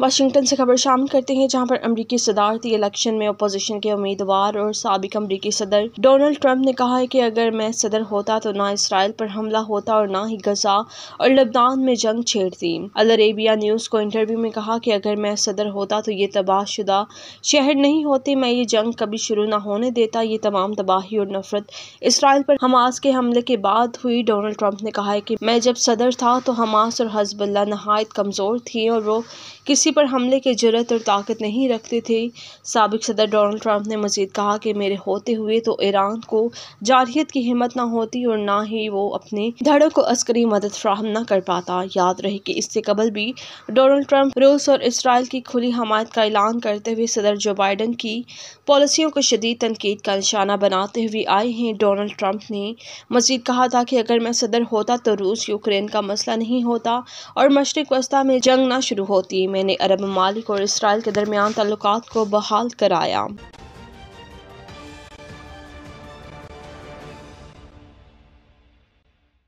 Washington से खबर शामिल करते हैं जहां पर अमरीकी सदारती इलेक्शन में अपोजिशन के उम्मीदवार और सबक अमरीकी सदर डोनाल्ड ट्रंप ने कहा है कि अगर मैं सदर होता तो ना इसराइल पर हमला होता और ना ही गजा और लबनान में जंग छेड़ती अल अरेबिया न्यूज़ को इंटरव्यू में कहा कि अगर मैं सदर होता तो ये तबाहशुदा शहर नहीं होते मैं ये जंग कभी शुरू ना होने देता ये तमाम तबाही और नफरत इसराइल पर हमास के हमले के बाद हुई डोनाल्ड ट्रंप ने कहा है कि मैं जब सदर था तो हमास और हजबल्ला नहायत कमज़ोर थी और वो किसी किसी पर हमले की जरूरत और ताकत नहीं रखते थे सबक सदर डोनल्ड ट्रंप ने मजीद कहा कि मेरे होते हुए तो ईरान को जारहियत की हिम्मत ना होती और ना ही वो अपने धड़ों को अस्करी मदद फ्राहम ना कर पाता याद रहे कि इससे कबल भी डोनल्ड ट्रंप रूस और इसराइल की खुली हमायत का ऐलान करते हुए सदर जो बाइडन की पॉलिसियों को शदीद तनकीद का निशाना बनाते हुए आए हैं डोनल्ड ट्रंप ने मजीद कहा था कि अगर मैं सदर होता तो रूस यूक्रेन का मसला नहीं होता और मशरक वस्ता में जंग ना शुरू होती मैंने अरब ममालिक और इसराइल के दरमियान तल्लक़ को बहाल कराया